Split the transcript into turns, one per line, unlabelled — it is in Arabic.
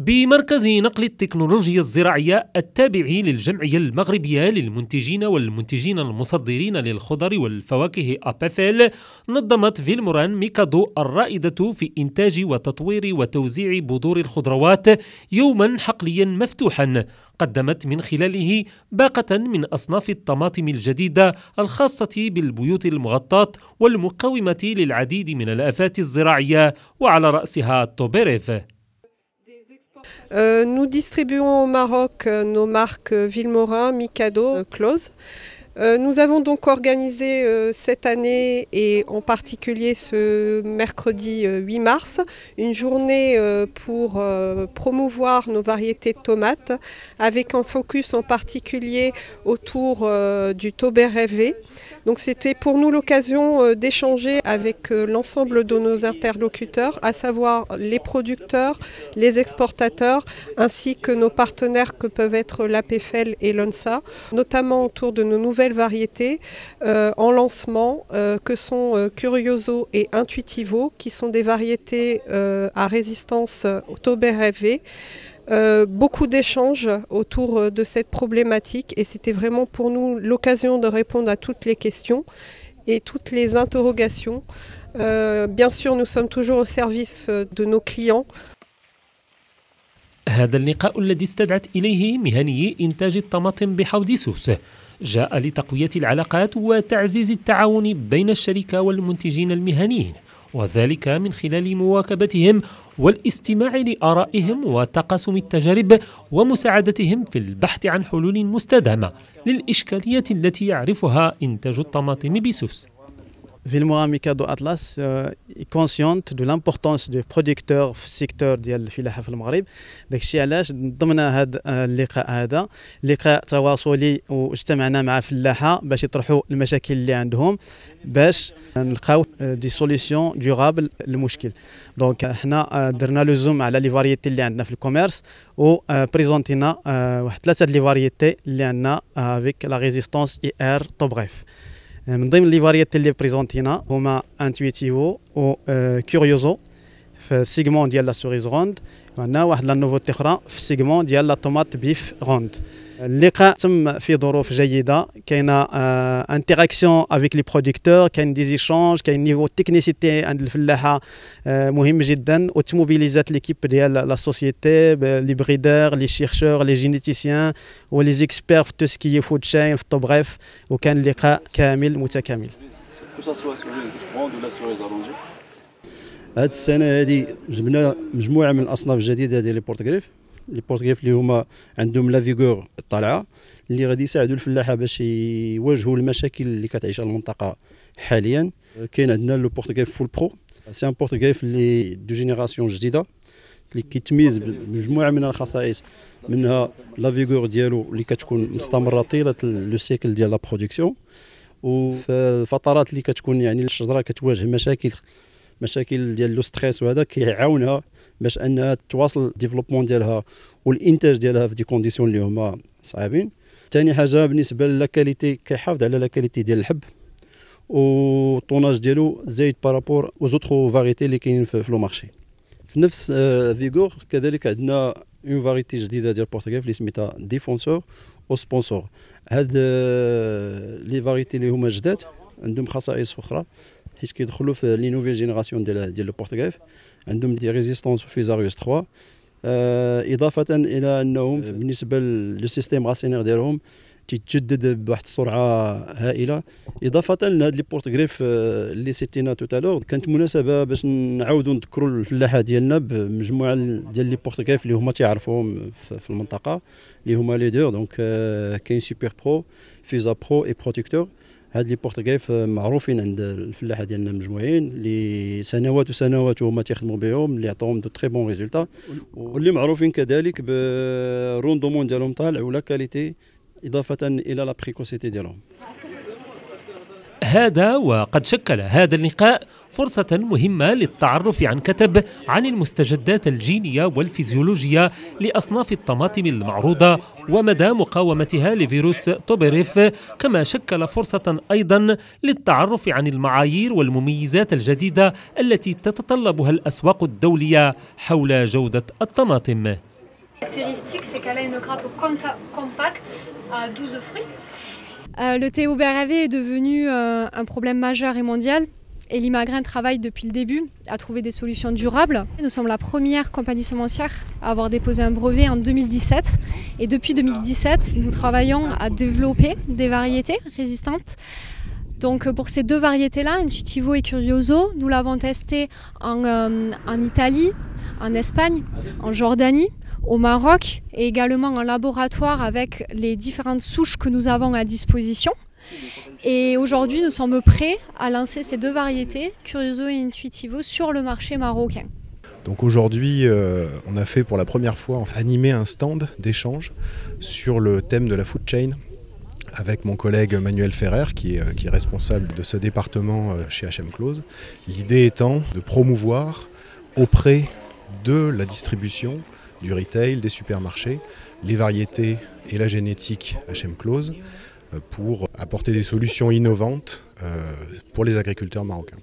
بمركز نقل التكنولوجيا الزراعية التابع للجمعية المغربية للمنتجين والمنتجين المصدرين للخضر والفواكه أبافيل نظمت فيلموران ميكادو الرائدة في إنتاج وتطوير وتوزيع بذور الخضروات يوما حقليا مفتوحا قدمت من خلاله باقة من أصناف الطماطم الجديدة الخاصة بالبيوت المغطاة والمقاومة للعديد من الآفات الزراعية وعلى رأسها توبيريف
Euh, nous distribuons au Maroc euh, nos marques euh, Villemorin, Mikado, Close. Euh, nous avons donc organisé euh, cette année et en particulier ce mercredi 8 euh, mars une journée pour promouvoir nos variétés de tomates avec un focus en particulier autour du Taubert rêvé. Donc c'était pour nous l'occasion d'échanger avec l'ensemble de nos interlocuteurs, à savoir les producteurs, les exportateurs ainsi que nos partenaires que peuvent être l'APFL et l'ONSA, notamment autour de nos nouvelles variétés euh, en lancement euh, que sont euh, Curioso et Intuitivo, qui sont des variétés à résistance au tauber beaucoup d'échanges autour de cette problématique et c'était vraiment pour nous l'occasion de répondre à toutes les questions et toutes les interrogations. bien sûr, nous sommes toujours au service de nos clients.
هذا اللقاء الذي استدعت إليه مهنيي إنتاج الطماطم بحوض سوس جاء لتقوية العلاقات وتعزيز التعاون بين الشركة والمنتجين المهنيين وذلك من خلال مواكبتهم والاستماع لآرائهم وتقاسم التجارب ومساعدتهم في البحث عن حلول مستدامة للإشكالية التي يعرفها إنتاج الطماطم بسوس
Vilmoram كادو اتلاس كونسيونت دو de دو بروديكتور في السيكتور ديال الفلاحه في المغرب داكشي علاش ضمنا هذا اللقاء هذا لقاء تواصلي واجتمعنا مع فلاحه باش يطرحوا المشاكل اللي عندهم باش نلقاو دي سوليسيون ديورابل للمشكل دونك حنا درنا لو زوم على لي فاريتي اللي عندنا في الكوميرس و بريزونتينا واحد ثلاثه لي فاريتي اللي عندنا افيك لا ريزيستونس اي ار طوبغيف Euh, من ضمن لي فاريتي اللي بريزونتينا هما انتويتيفو و آه، كيوريوزو في السيغمون ديال لا سوريز روند Maintenant, nous avons un nouveau segment de la tomate de bif ronde. Ce sont des choses qui sont très jolies. y a une interaction avec les producteurs, a des échanges, a un niveau de technicité qui est très bien. Il y a une l'équipe de la société, les brideurs, les chercheurs, les généticiens, les experts tout ce qui est food chain. Bref, il y a un travail qui est très bien.
Que
هاد السنه هادي جبنا مجموعه من الاصناف
الجديده ديال لي بورتغريف لي بورتغريف اللي هما عندهم لا فيغور الطالعه اللي غادي يساعدوا الفلاحه باش يواجهوا المشاكل اللي كتعيشها المنطقه حاليا كاين عندنا لو بورتغريف فول برو سي ان بورتغريف اللي دو جينيراسيون جديده اللي كيتميز بمجموعه من الخصائص منها لا فيغور ديالو اللي كتكون مستمره طيله لو سيكل ديال لا برودكسيون وفي الفترات اللي كتكون يعني الشجره كتواجه مشاكل مشاكل ديال لو ستريس وهذا كيعاونها باش انها تواصل الديفلوبمون ديالها والانتاج ديالها في دي كونديسيون اللي هما صعابين ثاني حاجه بالنسبه للاكاليتي كيحافظ على لاكاليتي ديال الحب والطوناج ديالو زايد بارابور وزوتخو فاريتي اللي كاينين في لو مارشي في نفس آه، فيغور كذلك عندنا اون فاريتي جديده ديال البورتغال اللي سميتها ديفونسور وسبونسور هاد آه، لي فاريتي اللي هما جداد عندهم خصائص اخرى حيت كيدخلوا في لي نوفيل جينيراسيون ديال ديال البورتغيف عندهم دي ريزيستونس في زاريوس 3 اضافه الى انهم بالنسبه سيستيم راسينير ديالهم تيتجدد بواحد السرعه هائله اضافه لهاد لي بورتغريف اللي سيتينا توتالور كانت مناسبه باش نعاودوا نذكروا الفلاحه ديالنا بمجموعه ديال لي بورتغريف اللي هما تيعرفوهم في المنطقه اللي هما ليدور دونك كاين سوبر برو فيزا برو اي بروتيكتور هاد لي بورتغيف معروفين عند الفلاحه ديالنا مجموعين اللي سنوات وسنوات وهما تيخدموا بهم اللي عطاوهم دو تري بون ريزولتا واللي معروفين كذلك بروندومون ديالهم طالع ولا كاليتي اضافه الى لا بريكوسيتي ديالهم
هذا وقد شكل هذا اللقاء فرصة مهمة للتعرف عن كتب عن المستجدات الجينية والفيزيولوجية لأصناف الطماطم المعروضة ومدى مقاومتها لفيروس توبريف كما شكل فرصة أيضا للتعرف عن المعايير والمميزات الجديدة التي تتطلبها الأسواق الدولية حول جودة الطماطم.
12 fruits. Euh, le au BRV est devenu euh, un problème majeur et mondial. Et l'Immagrin travaille depuis le début à trouver des solutions durables. Nous sommes la première compagnie semencière à avoir déposé un brevet en 2017. Et depuis 2017, nous travaillons à développer des variétés résistantes. Donc euh, pour ces deux variétés-là, Intuitivo et Curioso, nous l'avons testé en Italie, en Espagne, en Jordanie, au Maroc et également en laboratoire avec les différentes souches que nous avons à disposition. Et aujourd'hui, nous sommes prêts à lancer ces deux variétés, Curioso et Intuitivo, sur le marché marocain. Donc aujourd'hui, euh, on a fait pour la première fois animer un stand d'échange sur le thème de la food chain avec mon collègue Manuel Ferrer, qui euh, qui est responsable de ce département euh, chez HM Close. L'idée étant de promouvoir auprès de la distribution du retail, des supermarchés, les variétés et la génétique HM Close euh, pour apporter des solutions innovantes euh, pour les agriculteurs marocains.